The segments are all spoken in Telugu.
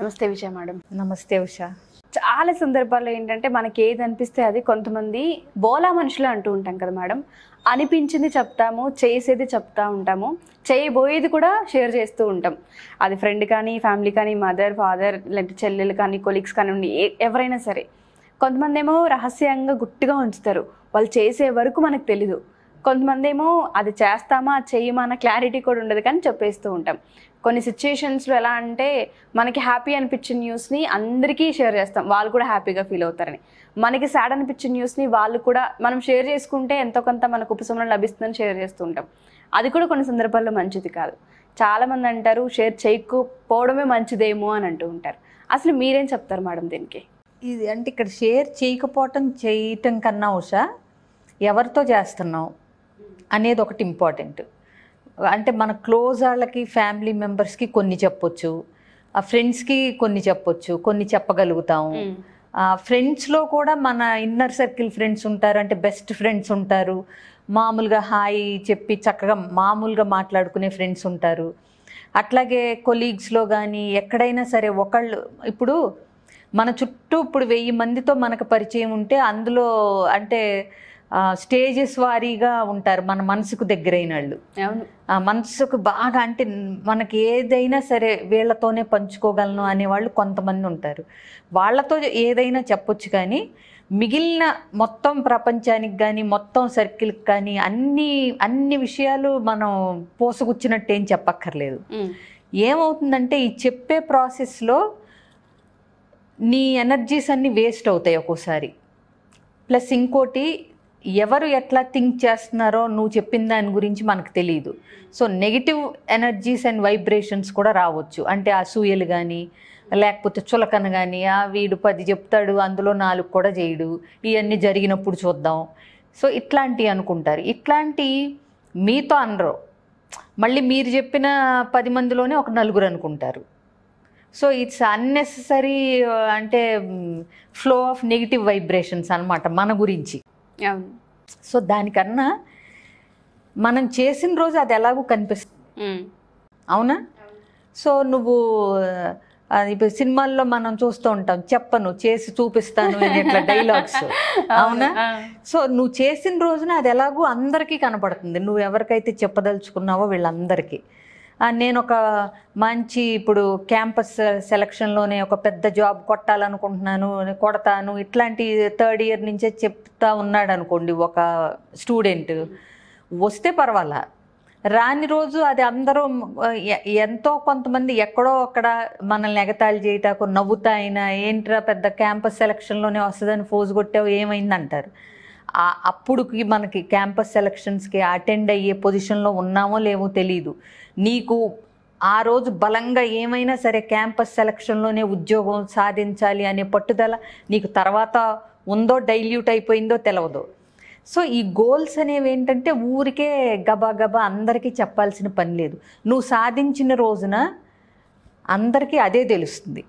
నమస్తే విజయ మేడం నమస్తే ఉష చాలా సందర్భాల్లో ఏంటంటే మనకి ఏది అనిపిస్తే అది కొంతమంది బోలా మనుషులు అంటూ ఉంటాం కదా మేడం అనిపించింది చెప్తాము చేసేది చెప్తా ఉంటాము చేయబోయేది కూడా షేర్ చేస్తూ ఉంటాం అది ఫ్రెండ్ కానీ ఫ్యామిలీ కానీ మదర్ ఫాదర్ లేదంటే చెల్లెలు కానీ కొలీగ్స్ కానివ్వండి ఎవరైనా సరే కొంతమంది ఏమో రహస్యంగా గుట్టుగా ఉంచుతారు వాళ్ళు చేసే వరకు మనకు తెలీదు కొంతమంది ఏమో అది చేస్తామా అది చెయ్యమా అన్న క్లారిటీ కూడా ఉండదు కానీ చెప్పేస్తూ ఉంటాం కొన్ని సిచ్యుయేషన్స్లో ఎలా అంటే మనకి హ్యాపీ అనిపించిన న్యూస్ని అందరికీ షేర్ చేస్తాం వాళ్ళు కూడా హ్యాపీగా ఫీల్ అవుతారని మనకి సాడ్ అనిపించిన న్యూస్ని వాళ్ళు కూడా మనం షేర్ చేసుకుంటే ఎంతో కొంత మనకు ఉపశమనం లభిస్తుందని షేర్ చేస్తూ ఉంటాం అది కూడా కొన్ని సందర్భాల్లో మంచిది కాదు చాలామంది అంటారు షేర్ చేయకపోవడమే మంచిదేమో అని అంటూ ఉంటారు అసలు మీరేం చెప్తారు మేడం దీనికి ఇది అంటే ఇక్కడ షేర్ చేయకపోవటం చేయటం కన్నా ఉషా ఎవరితో చేస్తున్నావు అనేది ఒకటి ఇంపార్టెంట్ అంటే మన క్లోజ్ వాళ్ళకి ఫ్యామిలీ మెంబర్స్కి కొన్ని చెప్పొచ్చు ఆ ఫ్రెండ్స్కి కొన్ని చెప్పొచ్చు కొన్ని చెప్పగలుగుతాము ఫ్రెండ్స్లో కూడా మన ఇన్నర్ సర్కిల్ ఫ్రెండ్స్ ఉంటారు అంటే బెస్ట్ ఫ్రెండ్స్ ఉంటారు మామూలుగా హాయ్ చెప్పి చక్కగా మామూలుగా మాట్లాడుకునే ఫ్రెండ్స్ ఉంటారు అట్లాగే కొలీగ్స్లో కానీ ఎక్కడైనా సరే ఒకళ్ళు ఇప్పుడు మన చుట్టూ ఇప్పుడు వెయ్యి మందితో మనకు పరిచయం ఉంటే అందులో అంటే స్టేజెస్ వారీగా ఉంటారు మన మనసుకు దగ్గరైన వాళ్ళు ఆ మనసుకు బాగా అంటే మనకి ఏదైనా సరే వీళ్ళతోనే పంచుకోగలను అనేవాళ్ళు కొంతమంది ఉంటారు వాళ్ళతో ఏదైనా చెప్పొచ్చు కానీ మిగిలిన మొత్తం ప్రపంచానికి కానీ మొత్తం సర్కిల్కి కానీ అన్ని అన్ని విషయాలు మనం పోసగుచ్చినట్టు ఏం చెప్పక్కర్లేదు ఏమవుతుందంటే ఈ చెప్పే ప్రాసెస్లో నీ ఎనర్జీస్ అన్నీ వేస్ట్ అవుతాయి ఒక్కోసారి ప్లస్ ఇంకోటి ఎవరు ఎట్లా థింక్ చేస్తున్నారో నువ్వు చెప్పిన దాని గురించి మనకు తెలియదు so negative energies and vibrations కూడా రావచ్చు అంటే అసూయలు కానీ లేకపోతే చులకన కానీ ఆ వీడు పది చెప్తాడు అందులో నాలుగు కూడా చేయడు ఇవన్నీ జరిగినప్పుడు చూద్దాం సో ఇట్లాంటివి అనుకుంటారు ఇట్లాంటి మీతో అనరు మళ్ళీ మీరు చెప్పిన పది మందిలోనే ఒక నలుగురు అనుకుంటారు సో ఇట్స్ అన్నెసరీ అంటే ఫ్లో ఆఫ్ నెగిటివ్ వైబ్రేషన్స్ అనమాట మన గురించి సో దానికన్నా మనం చేసిన రోజు అది ఎలాగో కనిపిస్తుంది అవునా సో నువ్వు ఇప్పుడు సినిమాల్లో మనం చూస్తూ ఉంటాం చెప్పను చేసి చూపిస్తాను ఇట్లా డైలాగ్స్ అవునా సో నువ్వు చేసిన రోజున అది ఎలాగూ అందరికీ కనపడుతుంది నువ్వు ఎవరికైతే చెప్పదలుచుకున్నావో వీళ్ళందరికీ నేను ఒక మంచి ఇప్పుడు క్యాంపస్ సెలక్షన్లోనే ఒక పెద్ద జాబ్ కొట్టాలనుకుంటున్నాను కొడతాను ఇట్లాంటి థర్డ్ ఇయర్ నుంచే చెప్తా ఉన్నాడు అనుకోండి ఒక స్టూడెంట్ వస్తే పర్వాలా రాని రోజు అది అందరూ ఎంతో కొంతమంది ఎక్కడో అక్కడ మనల్ని ఎగతాళి చేయటాకు నవ్వుతా అయినా ఏంట్రా పెద్ద క్యాంపస్ సెలక్షన్లోనే వస్తుందని ఫోజు కొట్టావు ఏమైందంటారు అప్పుడుకి మనకి క్యాంపస్ సెలక్షన్స్కి అటెండ్ అయ్యే పొజిషన్లో ఉన్నామో లేవో తెలియదు నీకు ఆ రోజు బలంగా ఏమైనా సరే క్యాంపస్ సెలక్షన్లోనే ఉద్యోగం సాధించాలి అనే పట్టుదల నీకు తర్వాత ఉందో డైల్యూట్ అయిపోయిందో తెలియదు సో ఈ గోల్స్ అనేవి ఏంటంటే ఊరికే గబా గబా అందరికీ చెప్పాల్సిన పని లేదు నువ్వు సాధించిన రోజున అందరికీ అదే తెలుస్తుంది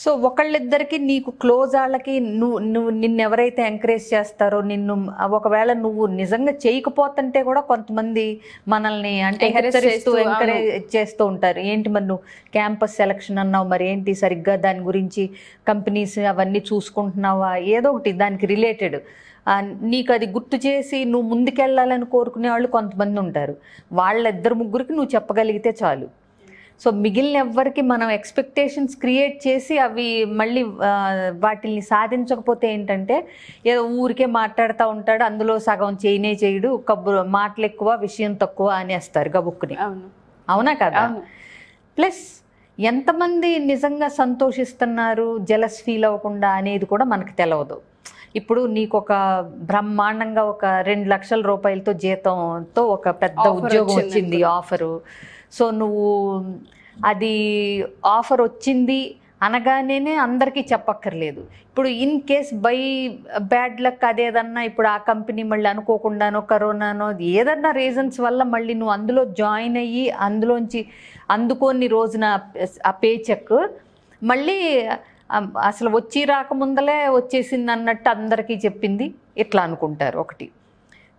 సో ఒకళ్ళిద్దరికి నీకు క్లోజ్ వాళ్ళకి నువ్వు నువ్వు నిన్నెవరైతే ఎంకరేజ్ చేస్తారో నిన్ను ఒకవేళ నువ్వు నిజంగా చేయకపోతుంటే కూడా కొంతమంది మనల్ని అంటే హెచ్చరిస్తూ ఎంకరేజ్ చేస్తూ ఉంటారు ఏంటి మరి నువ్వు క్యాంపస్ సెలక్షన్ అన్నావు మరి ఏంటి సరిగ్గా దాని గురించి కంపెనీస్ అవన్నీ చూసుకుంటున్నావా ఏదో ఒకటి దానికి రిలేటెడ్ నీకు అది గుర్తు చేసి నువ్వు ముందుకెళ్ళాలని కోరుకునే వాళ్ళు కొంతమంది ఉంటారు వాళ్ళిద్దరు ముగ్గురికి నువ్వు చెప్పగలిగితే చాలు సో మిగిలిన ఎవ్వరికి మనం ఎక్స్పెక్టేషన్స్ క్రియేట్ చేసి అవి మళ్ళీ వాటిని సాధించకపోతే ఏంటంటే ఏదో ఊరికే మాట్లాడుతూ ఉంటాడు అందులో సగం చేయనే చేయడు కబ్బు మాటలు ఎక్కువ విషయం తక్కువ అనేస్తారు గబుక్కుని అవునా కదా ప్లస్ ఎంతమంది నిజంగా సంతోషిస్తున్నారు జలస్ ఫీల్ అవ్వకుండా అనేది కూడా మనకు తెలియదు ఇప్పుడు నీకు ఒక బ్రహ్మాండంగా ఒక రెండు లక్షల రూపాయలతో జీతంతో ఒక పెద్ద ఉద్యోగం వచ్చింది ఆఫరు సో నువ్వు అది ఆఫర్ వచ్చింది అనగానే అందరికీ చెప్పక్కర్లేదు ఇప్పుడు in case by bad luck అదేదన్నా ఇప్పుడు ఆ కంపెనీ మళ్ళీ అనుకోకుండానో కరోనానో ఏదన్నా రీజన్స్ వల్ల మళ్ళీ నువ్వు అందులో జాయిన్ అయ్యి అందులోంచి అందుకోని రోజున ఆ పేచెక్ మళ్ళీ అసలు వచ్చి రాకముందలే వచ్చేసింది అన్నట్టు అందరికీ చెప్పింది ఇట్లా అనుకుంటారు ఒకటి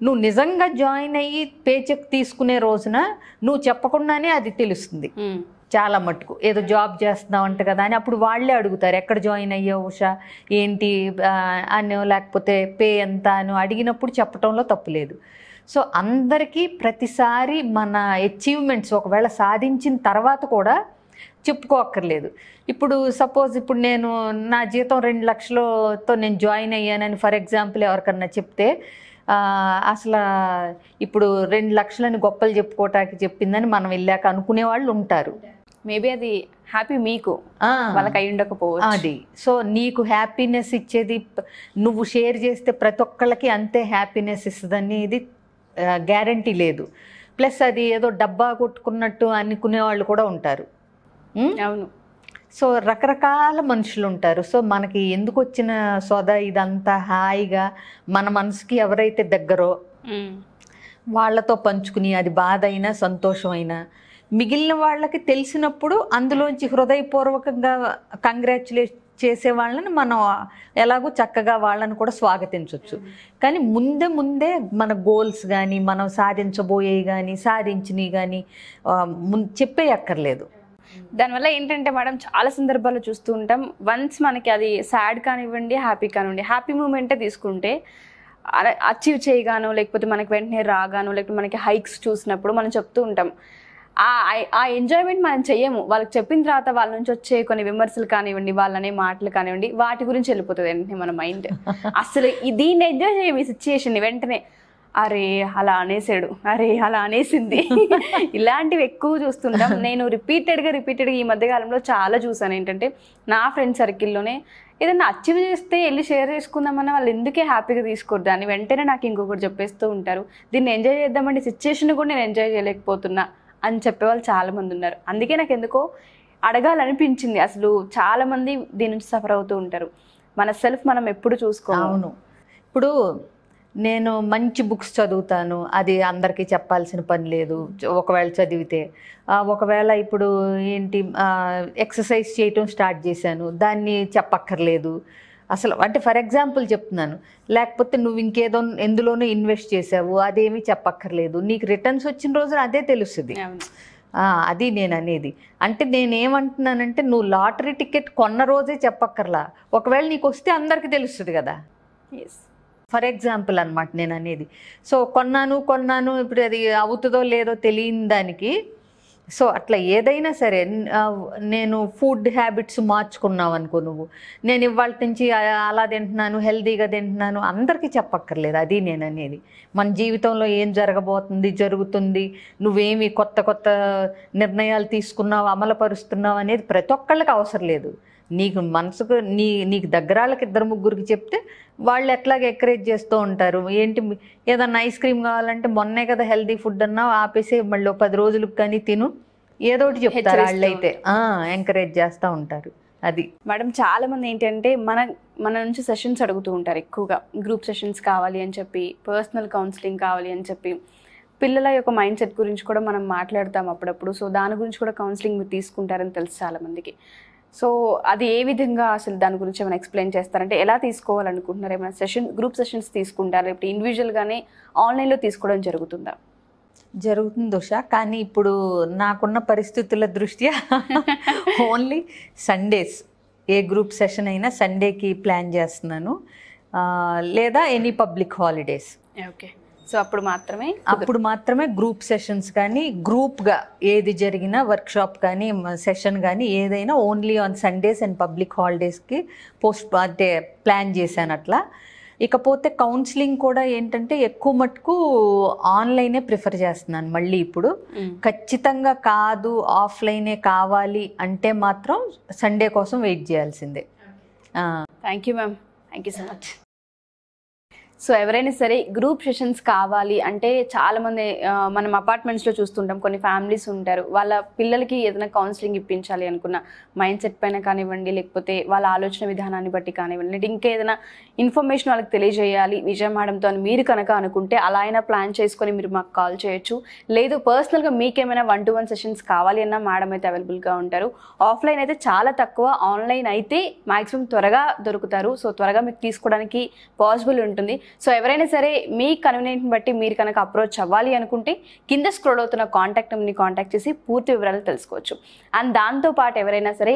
నువ్వు నిజంగా జాయిన్ అయ్యి పే చెక్ తీసుకునే రోజున నువ్వు చెప్పకుండానే అది తెలుస్తుంది చాలా మట్టుకు ఏదో జాబ్ చేస్తున్నావు అంట కదా అని అప్పుడు వాళ్ళే అడుగుతారు ఎక్కడ జాయిన్ అయ్యావు ఉషా ఏంటి అని లేకపోతే పే ఎంత అని అడిగినప్పుడు చెప్పడంలో లేదు సో అందరికీ ప్రతిసారి మన అచీవ్మెంట్స్ ఒకవేళ సాధించిన తర్వాత కూడా చెప్పుకోక్కర్లేదు ఇప్పుడు సపోజ్ ఇప్పుడు నేను నా జీతం రెండు లక్షలతో నేను జాయిన్ అయ్యానని ఫర్ ఎగ్జాంపుల్ ఎవరికన్నా చెప్తే అసలు ఇప్పుడు రెండు లక్షలని గొప్పలు చెప్పుకోవటానికి చెప్పిందని మనం వెళ్ళాక అనుకునే వాళ్ళు ఉంటారు మేబీ అది హ్యాపీ మీకు వాళ్ళకి అయి ఉండకపోవచ్చు అది సో నీకు హ్యాపీనెస్ ఇచ్చేది నువ్వు షేర్ చేస్తే ప్రతి ఒక్కళ్ళకి అంతే హ్యాపీనెస్ ఇస్తుందని ఇది గ్యారంటీ లేదు ప్లస్ అది ఏదో డబ్బా కొట్టుకున్నట్టు అనుకునే వాళ్ళు కూడా ఉంటారు అవును సో రకరకాల మనుషులు ఉంటారు సో మనకి ఎందుకు వచ్చిన సోదా ఇదంతా హాయిగా మన మనసుకి ఎవరైతే దగ్గరో వాళ్ళతో పంచుకుని అది బాధ అయినా సంతోషమైనా మిగిలిన వాళ్ళకి తెలిసినప్పుడు అందులోంచి హృదయపూర్వకంగా కంగ్రాచులేషన్ చేసే వాళ్ళని మనం ఎలాగో చక్కగా వాళ్ళని కూడా స్వాగతించవచ్చు కానీ ముందే ముందే మన గోల్స్ కానీ మనం సాధించబోయేవి కానీ సాధించినవి కానీ చెప్పే అక్కర్లేదు Hmm. దానివల్ల ఏంటంటే మేడం చాలా సందర్భాలు చూస్తూ ఉంటాం వన్స్ మనకి అది సాడ్ కానివ్వండి హ్యాపీ కానివ్వండి హ్యాపీ మూమెంటే తీసుకుంటే అచీవ్ చేయగాను లేకపోతే మనకి వెంటనే రాగాను లేకపోతే మనకి హైక్స్ చూసినప్పుడు మనం చెప్తూ ఉంటాం ఆ ఎంజాయ్మెంట్ మనం చెయ్యము వాళ్ళకి చెప్పిన తర్వాత వాళ్ళ నుంచి వచ్చే కొన్ని విమర్శలు కానివ్వండి వాళ్ళనే మాటలు కానివ్వండి వాటి గురించి వెళ్ళిపోతుంది వెంటనే మన మైండ్ అసలు దీన్ని ఎంజాయ్ చేయము ఈ సిచ్యుయేషన్ వెంటనే అరే అలా అనేసాడు అరే అలా అనేసింది ఇలాంటివి ఎక్కువ చూస్తుంటాం నేను రిపీటెడ్గా రిపీటెడ్గా ఈ మధ్యకాలంలో చాలా చూసాను ఏంటంటే నా ఫ్రెండ్ సర్కిల్లోనే ఏదైనా అచీవ్ చేస్తే వెళ్ళి షేర్ చేసుకుందామన్న వాళ్ళు ఎందుకే హ్యాపీగా తీసుకోరు దాన్ని వెంటనే నాకు ఇంకొకటి చెప్పేస్తూ ఉంటారు దీన్ని ఎంజాయ్ చేద్దామంటే సిచ్యుయేషన్ కూడా నేను ఎంజాయ్ చేయలేకపోతున్నా అని చెప్పేవాళ్ళు చాలామంది ఉన్నారు అందుకే నాకు ఎందుకో అడగాలనిపించింది అసలు చాలామంది దీని నుంచి సఫర్ అవుతూ ఉంటారు మన సెల్ఫ్ మనం ఎప్పుడు చూసుకోవాలి ఇప్పుడు నేను మంచి బుక్స్ చదువుతాను అది అందరికీ చెప్పాల్సిన పని లేదు ఒకవేళ చదివితే ఒకవేళ ఇప్పుడు ఏంటి ఎక్సర్సైజ్ చేయటం స్టార్ట్ చేశాను దాన్ని చెప్పక్కర్లేదు అసలు అంటే ఫర్ ఎగ్జాంపుల్ చెప్తున్నాను లేకపోతే నువ్వు ఇంకేదో ఎందులోనూ ఇన్వెస్ట్ చేసావు అదేమీ చెప్పక్కర్లేదు నీకు రిటర్న్స్ వచ్చిన రోజున అదే తెలుస్తుంది అది నేను అనేది అంటే నేనేమంటున్నానంటే నువ్వు లాటరీ టికెట్ కొన్న రోజే చెప్పక్కర్లా ఒకవేళ నీకు వస్తే అందరికీ తెలుస్తుంది కదా ఫర్ ఎగ్జాంపుల్ అనమాట నేను అనేది సో కొన్నాను కొన్నాను ఇప్పుడు అది అవుతుందో లేదో తెలియని దానికి సో అట్లా ఏదైనా సరే నేను ఫుడ్ హ్యాబిట్స్ మార్చుకున్నావు అనుకో నువ్వు నేను ఇవాళ నుంచి అలా తింటున్నాను హెల్దీగా తింటున్నాను అందరికీ చెప్పక్కర్లేదు అది నేను అనేది మన జీవితంలో ఏం జరగబోతుంది జరుగుతుంది నువ్వేమి కొత్త కొత్త నిర్ణయాలు తీసుకున్నావు అమలుపరుస్తున్నావు అనేది ప్రతి ఒక్కళ్ళకి అవసరం లేదు నీకు మనసుకు నీ నీకు దగ్గరాలకు ఇద్దరు ముగ్గురికి చెప్తే వాళ్ళు ఎట్లాగ ఎంకరేజ్ చేస్తూ ఉంటారు ఏంటి ఏదన్నా ఐస్ క్రీమ్ కావాలంటే మొన్నే కదా హెల్దీ ఫుడ్ అన్నా ఆపేసి మళ్ళీ పది రోజులకు కానీ తిను ఏదో ఒకటి చెప్తారు వాళ్ళైతే ఎంకరేజ్ చేస్తూ ఉంటారు అది మేడం చాలా మంది ఏంటంటే మన మన నుంచి సెషన్స్ అడుగుతూ ఉంటారు ఎక్కువగా గ్రూప్ సెషన్స్ కావాలి అని చెప్పి పర్సనల్ కౌన్సిలింగ్ కావాలి అని చెప్పి పిల్లల యొక్క మైండ్ సెట్ గురించి కూడా మనం మాట్లాడతాం అప్పుడప్పుడు సో దాని గురించి కూడా కౌన్సిలింగ్ మీరు తీసుకుంటారని తెలుసు చాలామందికి సో అది ఏ విధంగా అసలు దాని గురించి ఏమైనా ఎక్స్ప్లెయిన్ చేస్తారంటే ఎలా తీసుకోవాలనుకుంటున్నారు ఏమైనా సెషన్ గ్రూప్ సెషన్స్ తీసుకుంటారు ఇప్పుడు ఇండివిజువల్గానే ఆన్లైన్లో తీసుకోవడం జరుగుతుందా జరుగుతుంది దోష కానీ ఇప్పుడు నాకున్న పరిస్థితుల దృష్ట్యా only Sundays a group session అయినా సండేకి ప్లాన్ చేస్తున్నాను లేదా any public holidays okay so అప్పుడు మాత్రమే అప్పుడు మాత్రమే గ్రూప్ సెషన్స్ కానీ గ్రూప్గా ఏది జరిగినా వర్క్షాప్ కానీ సెషన్ కానీ ఏదైనా only on Sundays and public హాలిడేస్కి పోస్ట్ అంటే ప్లాన్ చేశాను అట్లా ఇకపోతే కౌన్సిలింగ్ కూడా ఏంటంటే ఎక్కువ మటుకు ఆన్లైనే ప్రిఫర్ చేస్తున్నాను మళ్ళీ ఇప్పుడు ఖచ్చితంగా కాదు ఆఫ్లైనే కావాలి అంటే మాత్రం సండే కోసం వెయిట్ చేయాల్సిందే thank you ma'am thank you so much so ఎవరైనా సరే గ్రూప్ సెషన్స్ కావాలి అంటే చాలామంది మనం అపార్ట్మెంట్స్లో చూస్తుంటాం కొన్ని ఫ్యామిలీస్ ఉంటారు వాళ్ళ పిల్లలకి ఏదైనా కౌన్సిలింగ్ ఇప్పించాలి అనుకున్న మైండ్ సెట్ పైన కానివ్వండి లేకపోతే వాళ్ళ ఆలోచన విధానాన్ని బట్టి కానివ్వండి అంటే ఇంకేదైనా ఇన్ఫర్మేషన్ వాళ్ళకి తెలియజేయాలి విజయ మేడంతో అని మీరు కనుక అనుకుంటే అలా అయినా ప్లాన్ చేసుకొని మీరు మాకు కాల్ చేయొచ్చు లేదు పర్సనల్గా మీకేమైనా వన్ టు వన్ సెషన్స్ కావాలి అన్నా మేడం అయితే అవైలబుల్గా ఉంటారు ఆఫ్లైన్ అయితే చాలా తక్కువ ఆన్లైన్ అయితే మ్యాక్సిమం త్వరగా దొరుకుతారు సో త్వరగా మీకు తీసుకోవడానికి పాసిబుల్ ఉంటుంది సో ఎవరైనా సరే మీ కన్వీనియంట్ని బట్టి మీరు కనుక అప్రోచ్ అవ్వాలి అనుకుంటే కింద స్క్రోల్ అవుతున్న కాంటాక్ట్ నెంబర్ని కాంటాక్ట్ చేసి పూర్తి వివరాలు తెలుసుకోవచ్చు అండ్ దాంతోపాటు ఎవరైనా సరే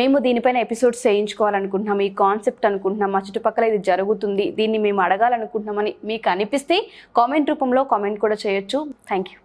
మేము దీనిపైన ఎపిసోడ్స్ చేయించుకోవాలనుకుంటున్నాం ఈ కాన్సెప్ట్ అనుకుంటున్నాం మా చుట్టుపక్కల ఇది జరుగుతుంది దీన్ని మేము అడగాలనుకుంటున్నామని మీకు అనిపిస్తే కామెంట్ రూపంలో కామెంట్ కూడా చేయొచ్చు థ్యాంక్ యూ